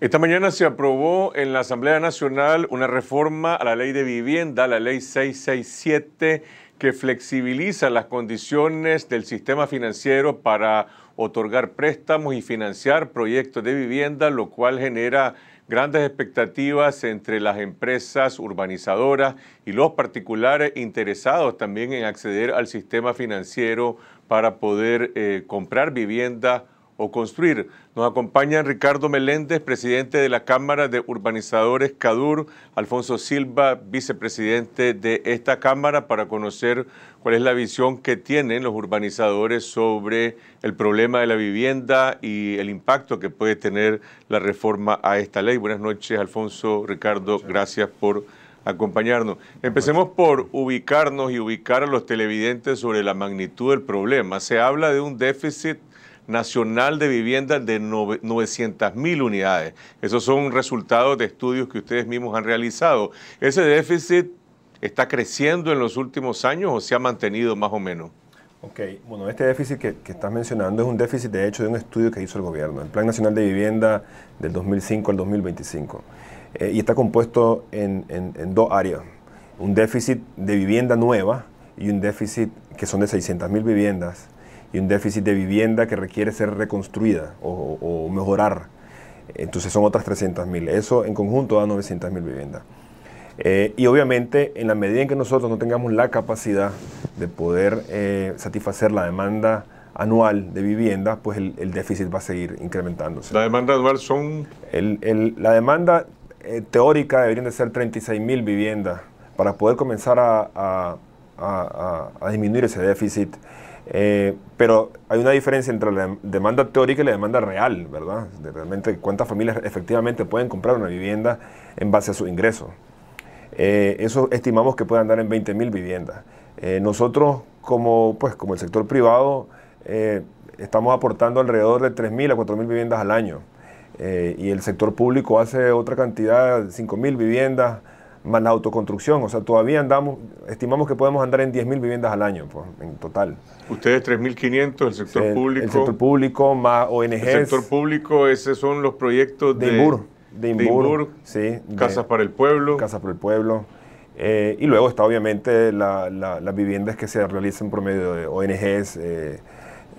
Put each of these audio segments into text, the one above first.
Esta mañana se aprobó en la Asamblea Nacional una reforma a la ley de vivienda, la ley 667, que flexibiliza las condiciones del sistema financiero para otorgar préstamos y financiar proyectos de vivienda, lo cual genera grandes expectativas entre las empresas urbanizadoras y los particulares interesados también en acceder al sistema financiero para poder eh, comprar vivienda o construir. Nos acompañan Ricardo Meléndez, presidente de la Cámara de Urbanizadores CADUR, Alfonso Silva, vicepresidente de esta Cámara, para conocer cuál es la visión que tienen los urbanizadores sobre el problema de la vivienda y el impacto que puede tener la reforma a esta ley. Buenas noches, Alfonso, Ricardo, gracias por acompañarnos. Empecemos por ubicarnos y ubicar a los televidentes sobre la magnitud del problema. Se habla de un déficit Nacional de Vivienda de 900 unidades. Esos son resultados de estudios que ustedes mismos han realizado. ¿Ese déficit está creciendo en los últimos años o se ha mantenido más o menos? Ok, bueno, este déficit que, estás mencionando es un déficit de hecho de un estudio que hizo el gobierno, el Plan Nacional de Vivienda del 2005 al 2025, eh, y está compuesto en, en, dos áreas, un déficit de vivienda nueva y un déficit que son de 600.000 viviendas y un déficit de vivienda que requiere ser reconstruida o, mejorar. Entonces son otras mil. Eso en conjunto da mil viviendas. Eh, y obviamente, en la medida en que nosotros no tengamos la capacidad de poder eh, satisfacer la demanda anual de viviendas, pues el, déficit va a seguir incrementándose. ¿La demanda anual son...? la demanda eh, teórica deberían de ser 36 mil viviendas para poder comenzar a, a disminuir ese déficit. Eh, pero hay una diferencia entre la demanda teórica y la demanda real, ¿verdad? De realmente cuántas familias efectivamente pueden comprar una vivienda en base a su ingresos. Eh, eso estimamos que puede andar en 20.000 viviendas. Eh, nosotros, como, pues, como el sector privado, estamos aportando alrededor de 3.000 a 4.000 viviendas al año. y el sector público hace otra cantidad, 5.000 viviendas más la autoconstrucción. O sea, todavía andamos, estimamos que podemos andar en 10.000 viviendas al año, pues, en total. Ustedes 3.500, el sector público. El sector público, más ONGs. El sector público, esos son los proyectos de... de Inbur. De sí. Casas para el Pueblo. Casas para el Pueblo. Eh, y luego está obviamente las viviendas que se realizan por medio de ONGs, eh,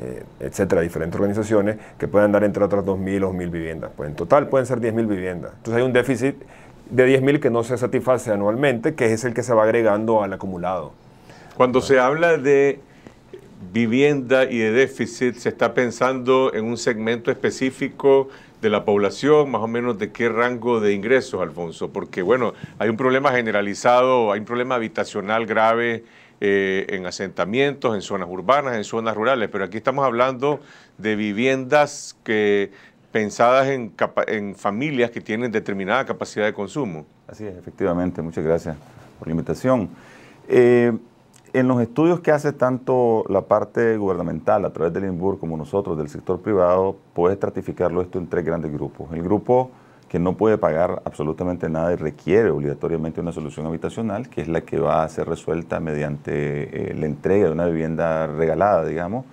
eh, etcétera, diferentes organizaciones que pueden andar entre otras 2.000 o 1.000 viviendas. Pues en total pueden ser 10.000 viviendas. Entonces hay un déficit de 10.000 que no se satisface anualmente, que es el que se va agregando al acumulado. Cuando se habla de vivienda y de déficit, ¿se está pensando en un segmento específico de la población, más o menos de qué rango de ingresos, Alfonso? Porque, bueno, hay un problema generalizado, hay un problema habitacional grave eh, en asentamientos, en zonas urbanas, en zonas rurales, pero aquí estamos hablando de viviendas que pensadas en, familias que tienen determinada capacidad de consumo. Así es, efectivamente. Muchas gracias por la invitación. Eh, en los estudios que hace tanto la parte gubernamental a través del INBUR como nosotros del sector privado, puede estratificarlo esto en tres grandes grupos. El grupo que no puede pagar absolutamente nada y requiere obligatoriamente una solución habitacional, que es la que va a ser resuelta mediante eh, la entrega de una vivienda regalada, digamos,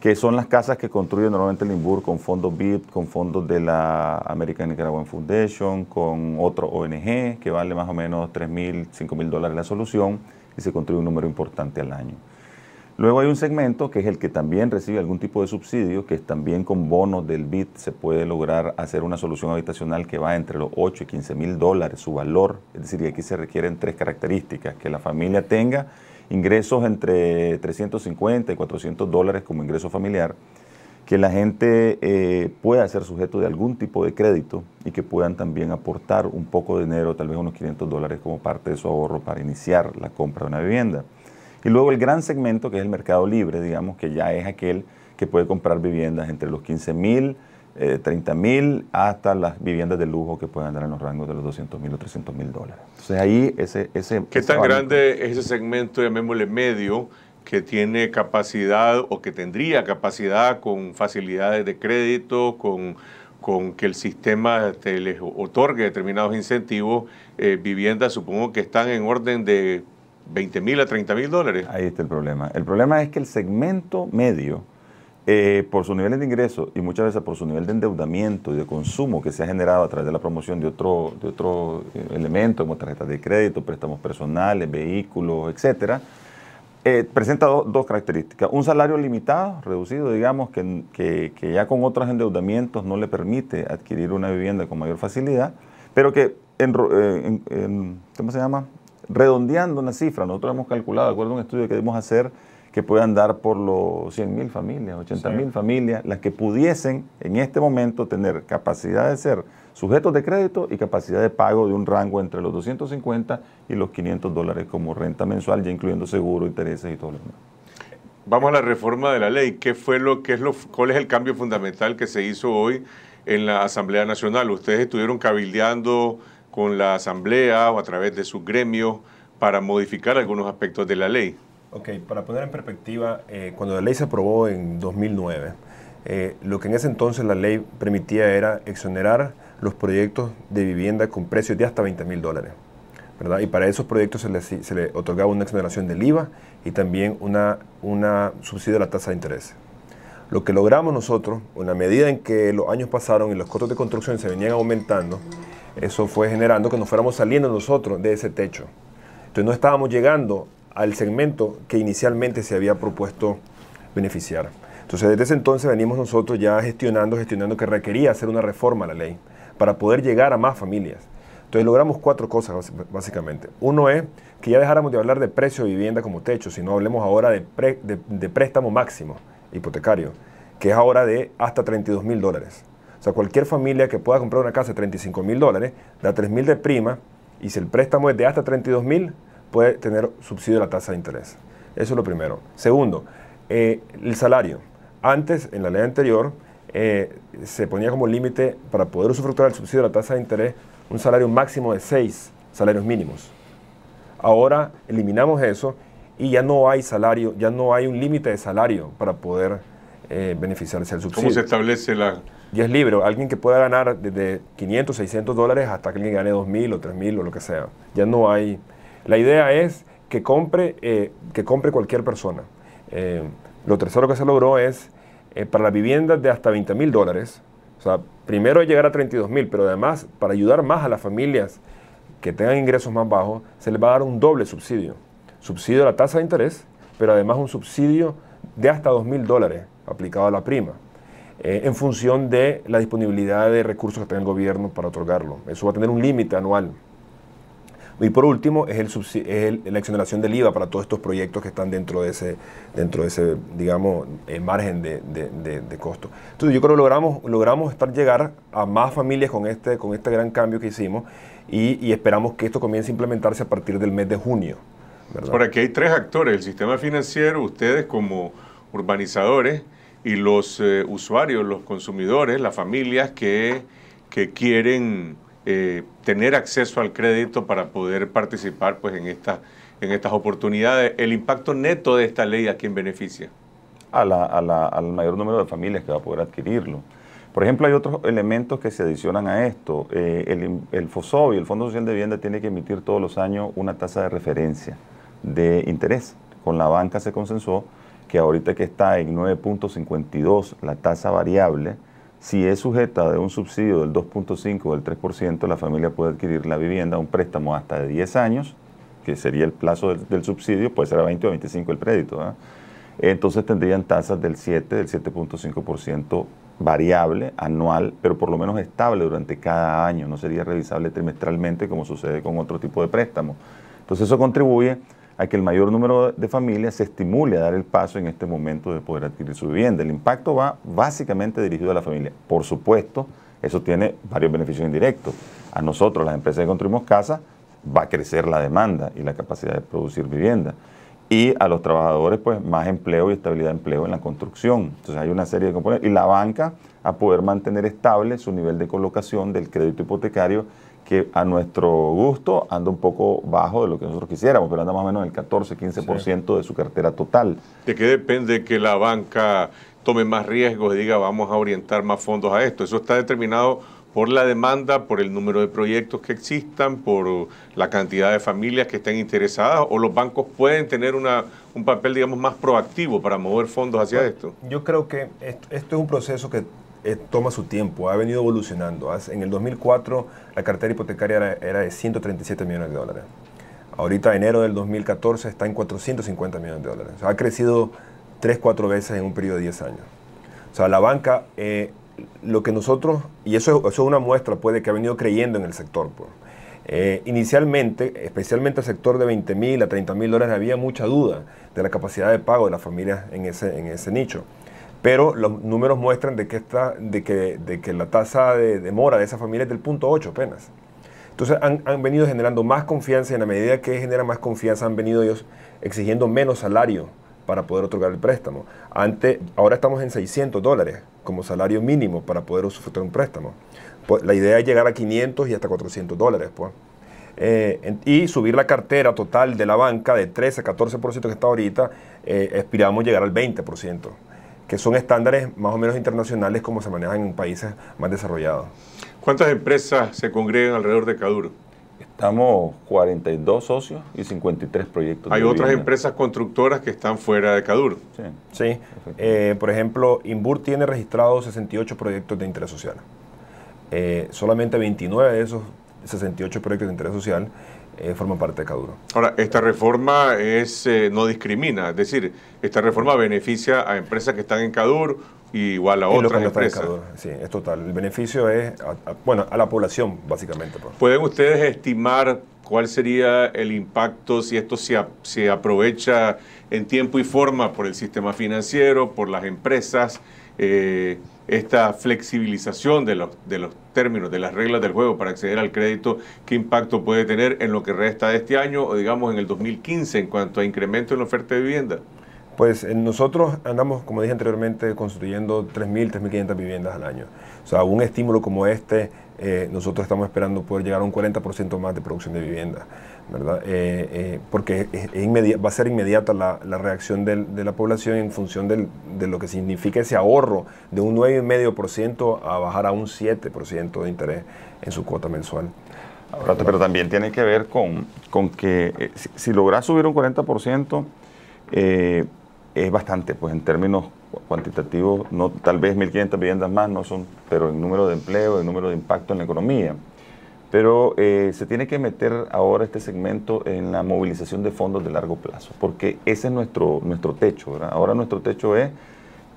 que son las casas que construye normalmente Limburg con fondos BIT, con fondos de la American Nicaraguan Foundation, con otro ONG, que vale más o menos 3.000, mil, mil dólares la solución, y se construye un número importante al año. Luego hay un segmento que es el que también recibe algún tipo de subsidio, que es también con bonos del BIT se puede lograr hacer una solución habitacional que va entre los 8 y 15 mil dólares su valor. Es decir, aquí se requieren tres características, que la familia tenga ingresos entre 350 y 400 dólares como ingreso familiar, que la gente eh, pueda ser sujeto de algún tipo de crédito y que puedan también aportar un poco de dinero, tal vez unos 500 dólares como parte de su ahorro para iniciar la compra de una vivienda. Y luego el gran segmento que es el mercado libre, digamos, que ya es aquel que puede comprar viviendas entre los 15 mil 30 eh, mil hasta las viviendas de lujo que pueden dar en los rangos de los 200 mil o 300 mil dólares. Entonces ahí ese... ese ¿Qué tan grande es ese segmento, llamémosle medio, que tiene capacidad o que tendría capacidad con facilidades de crédito, con, con que el sistema este, les otorgue determinados incentivos, eh, viviendas supongo que están en orden de 20 mil a 30 mil dólares. Ahí está el problema. El problema es que el segmento medio, eh, por sus niveles de ingreso y muchas veces por su nivel de endeudamiento y de consumo que se ha generado a través de la promoción de otro, de otro eh, elemento, como tarjetas de crédito, préstamos personales, vehículos, etc. Eh, presenta dos características. Un salario limitado, reducido, digamos, que, ya con otros endeudamientos no le permite adquirir una vivienda con mayor facilidad, pero que, ¿cómo se llama? Redondeando una cifra, nosotros hemos calculado, de acuerdo a un estudio que debemos hacer, que puedan dar por los 100.000 familias, 80 mil familias, las que pudiesen en este momento tener capacidad de ser sujetos de crédito y capacidad de pago de un rango entre los 250 y los 500 dólares como renta mensual, ya incluyendo seguro, intereses y todo lo demás. Vamos a la reforma de la ley. ¿Qué fue lo, es lo, ¿Cuál es el cambio fundamental que se hizo hoy en la Asamblea Nacional? Ustedes estuvieron cabildeando con la Asamblea o a través de sus gremios para modificar algunos aspectos de la ley. Ok, para poner en perspectiva, eh, cuando la ley se aprobó en 2009, eh, lo que en ese entonces la ley permitía era exonerar los proyectos de vivienda con precios de hasta 20 mil dólares. ¿verdad? Y para esos proyectos se le les otorgaba una exoneración del IVA y también una, una subsidio a la tasa de interés. Lo que logramos nosotros, en la medida en que los años pasaron y los costos de construcción se venían aumentando, eso fue generando que nos fuéramos saliendo nosotros de ese techo. Entonces no estábamos llegando al segmento que inicialmente se había propuesto beneficiar. Entonces, desde ese entonces venimos nosotros ya gestionando, gestionando que requería hacer una reforma a la ley para poder llegar a más familias. Entonces logramos cuatro cosas básicamente. Uno es que ya dejáramos de hablar de precio de vivienda como techo, sino hablemos ahora de, préstamo máximo hipotecario, que es ahora de hasta 32 mil dólares. O sea, cualquier familia que pueda comprar una casa de 35 mil dólares, da 3 mil de prima, y si el préstamo es de hasta 32 mil, puede tener subsidio de la tasa de interés. Eso es lo primero. Segundo, eh, el salario. Antes, en la ley anterior, eh, se ponía como límite para poder usufructuar el subsidio de la tasa de interés un salario máximo de seis salarios mínimos. Ahora eliminamos eso y ya no hay salario, ya no hay un límite de salario para poder eh, beneficiarse del subsidio. ¿Cómo se establece la...? 10 es libre, alguien que pueda ganar desde 500, 600 dólares hasta que alguien gane 2.000 o 3.000 o lo que sea. Ya no hay la idea es que compre, eh, que compre cualquier persona. Eh, lo tercero que se logró es eh, para las viviendas de hasta 20 mil dólares. O sea, primero llegar a 32 mil, pero además para ayudar más a las familias que tengan ingresos más bajos, se les va a dar un doble subsidio. Subsidio a la tasa de interés, pero además un subsidio de hasta 2 mil dólares aplicado a la prima, en función de la disponibilidad de recursos que tenga el gobierno para otorgarlo. Eso va a tener un límite anual. Y por último, es, el, es la exoneración del IVA para todos estos proyectos que están dentro de ese, dentro de ese digamos, eh, margen de, costo. Entonces yo creo que logramos, logramos estar, llegar a más familias con este, con este gran cambio que hicimos y, esperamos que esto comience a implementarse a partir del mes de junio. Por aquí hay tres actores, el sistema financiero, ustedes como urbanizadores y los eh, usuarios, los consumidores, las familias que, que quieren eh, tener acceso al crédito para poder participar pues, en, esta, en estas oportunidades. ¿El impacto neto de esta ley a quién beneficia? A la, al mayor número de familias que va a poder adquirirlo. Por ejemplo, hay otros elementos que se adicionan a esto. Eh, el, el FOSOBI, el Fondo Social de Vivienda, tiene que emitir todos los años una tasa de referencia de interés. Con la banca se consensuó que ahorita que está en 9.52 la tasa variable, si es sujeta de un subsidio del 2.5 o del 3%, la familia puede adquirir la vivienda un préstamo hasta de 10 años, que sería el plazo del, subsidio, puede ser a 20 o 25 el crédito. Entonces tendrían tasas del 7, del 7.5% variable, anual, pero por lo menos estable durante cada año, no sería revisable trimestralmente como sucede con otro tipo de préstamo. Entonces eso contribuye a que el mayor número de familias se estimule a dar el paso en este momento de poder adquirir su vivienda. El impacto va básicamente dirigido a la familia. Por supuesto, eso tiene varios beneficios indirectos. A nosotros, las empresas que construimos casas, va a crecer la demanda y la capacidad de producir vivienda. Y a los trabajadores, pues más empleo y estabilidad de empleo en la construcción. Entonces hay una serie de componentes. Y la banca a poder mantener estable su nivel de colocación del crédito hipotecario que a nuestro gusto anda un poco bajo de lo que nosotros quisiéramos, pero anda más o menos en el 14, 15% de su cartera total. ¿De qué depende que la banca tome más riesgos y diga vamos a orientar más fondos a esto? Eso está determinado por la demanda, por el número de proyectos que existan, por la cantidad de familias que estén interesadas, o los bancos pueden tener una, un papel, digamos, más proactivo para mover fondos hacia esto. Yo creo que esto es un proceso que eh, toma su tiempo, ha venido evolucionando. En el 2004 la cartera hipotecaria era, de 137 millones de dólares. Ahorita, enero del 2014, está en 450 millones de dólares. ha crecido 3, 4 veces en un periodo de 10 años. O sea, la banca, eh, lo que nosotros, y eso, es una muestra, puede que ha venido creyendo en el sector. Pues. Eh, inicialmente, especialmente el sector de 20 mil a 30 mil dólares, había mucha duda de la capacidad de pago de las familias en ese nicho pero los números muestran de que, está, de que, de que la tasa de demora de esa familia es del punto 8 apenas. Entonces han, venido generando más confianza y en la medida que genera más confianza han venido ellos exigiendo menos salario para poder otorgar el préstamo. Antes, ahora estamos en 600 dólares como salario mínimo para poder usufructuar un préstamo. Pues, la idea es llegar a 500 y hasta 400 dólares. Pues. Eh, y subir la cartera total de la banca de 13 a 14% que está ahorita, esperábamos eh, llegar al 20% que son estándares más o menos internacionales como se manejan en países más desarrollados. ¿Cuántas empresas se congregan alrededor de Caduro? Estamos 42 socios y 53 proyectos. Hay otras empresas constructoras que están fuera de Caduro. Sí. sí. Eh, por ejemplo, Inbur tiene registrados 68 proyectos de interés social. Eh, solamente 29 de esos 68 proyectos de interés social eh, forman parte de Caduro. Ahora, esta reforma es eh, no discrimina, es decir, esta reforma beneficia a empresas que están en Cadur igual a y otras empresas. Sí, es total. El beneficio es, a, bueno, a la población, básicamente. Pues. ¿Pueden ustedes estimar cuál sería el impacto si esto se, se aprovecha en tiempo y forma por el sistema financiero, por las empresas? Eh, esta flexibilización de los, de los términos, de las reglas del juego para acceder al crédito, qué impacto puede tener en lo que resta de este año o digamos en el 2015 en cuanto a incremento en la oferta de vivienda? Pues eh, nosotros andamos, como dije anteriormente, construyendo 3.000, 3.500 viviendas al año. O sea, un estímulo como este eh, nosotros estamos esperando poder llegar a un 40% más de producción de vivienda, ¿verdad? Eh, eh, porque va a ser inmediata la, reacción de la población en función de lo que significa ese ahorro de un 9,5% a bajar a un 7% de interés en su cuota mensual. Ahora, pero también tiene que ver con, que si, si subir un 40%, es bastante, pues en términos cuantitativos, no, tal vez 1.500 viviendas más, no son, pero el número de empleo, el número de impacto en la economía. Pero eh, se tiene que meter ahora este segmento en la movilización de fondos de largo plazo, porque ese es nuestro, nuestro techo. Ahora nuestro techo es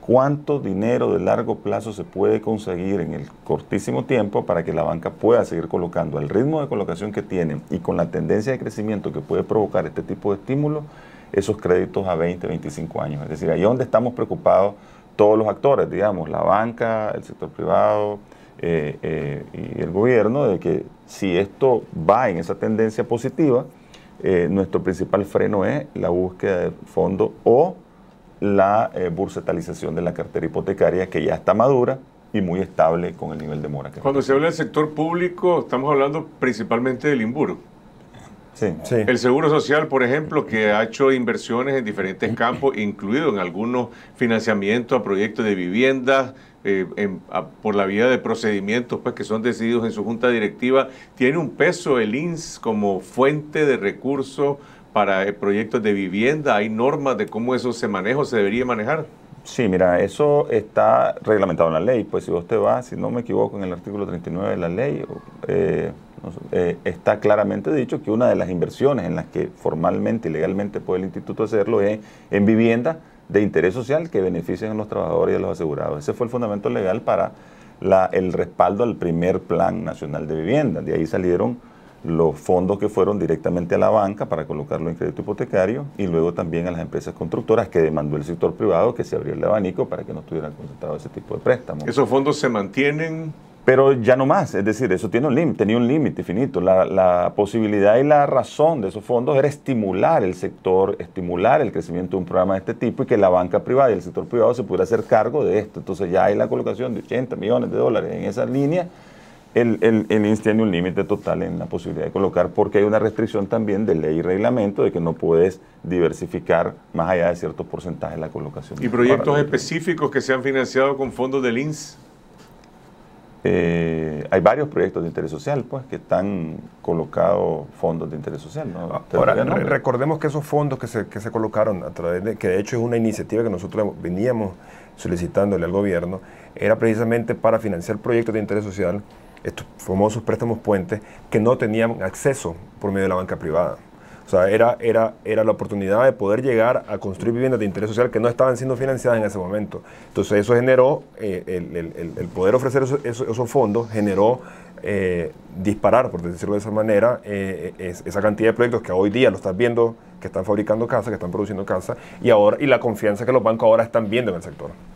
cuánto dinero de largo plazo se puede conseguir en el cortísimo tiempo para que la banca pueda seguir colocando al ritmo de colocación que tiene y con la tendencia de crecimiento que puede provocar este tipo de estímulos esos créditos a 20, 25 años. Es decir, ahí es donde estamos preocupados todos los actores, digamos, la banca, el sector privado eh, eh, y el gobierno, de que si esto va en esa tendencia positiva, eh, nuestro principal freno es la búsqueda de fondos o la bursetalización de la cartera hipotecaria que ya está madura y muy estable con el nivel de mora. Que Cuando se habla del sector público, estamos hablando principalmente del Imburo. El Seguro Social, por ejemplo, que ha hecho inversiones en diferentes campos, incluido en algunos financiamientos a proyectos de vivienda, eh, por la vía de procedimientos pues, que son decididos en su junta directiva, tiene un peso el INS como fuente de recursos para eh, proyectos de vivienda, hay normas de cómo eso se maneja o se debería manejar. Sí, mira, eso está reglamentado en la ley. Pues si vos te vas, si no me equivoco, en el artículo 39 de la ley, eh, eh, está claramente dicho que una de las inversiones en las que formalmente y legalmente puede el instituto hacerlo es en vivienda de interés social que beneficien a los trabajadores y a los asegurados. Ese fue el fundamento legal para la, el respaldo al primer plan nacional de vivienda. De ahí salieron los fondos que fueron directamente a la banca para colocarlo en crédito hipotecario y luego también a las empresas constructoras que demandó el sector privado que se abrió el abanico para que no estuvieran concentrados ese tipo de préstamos. ¿Esos fondos se mantienen? Pero ya no más, es decir, eso tiene un límite, tenía un límite finito. La, posibilidad y la razón de esos fondos era estimular el sector, estimular el crecimiento de un programa de este tipo y que la banca privada y el sector privado se pudiera hacer cargo de esto. Entonces ya hay la colocación de 80 millones de dólares en esa línea el, el, INS tiene un límite total en la posibilidad de colocar porque hay una restricción también de ley y reglamento de que no puedes diversificar más allá de cierto porcentaje la colocación. ¿Y proyectos específicos que se han financiado con fondos del INS? Eh, hay varios proyectos de interés social pues que están colocados fondos de interés social. Ah, recordemos que esos fondos que se, que se colocaron a través de, que de hecho es una iniciativa que nosotros veníamos solicitándole al gobierno, era precisamente para financiar proyectos de interés social estos famosos préstamos puentes, que no tenían acceso por medio de la banca privada. O sea, era, era, era la oportunidad de poder llegar a construir viviendas de interés social que no estaban siendo financiadas en ese momento. Entonces eso generó, eh, el, poder ofrecer esos, fondos generó eh, disparar, por decirlo de esa manera, eh, esa cantidad de proyectos que hoy día lo estás viendo, que están fabricando casas, que están produciendo casas, y, ahora, y la confianza que los bancos ahora están viendo en el sector.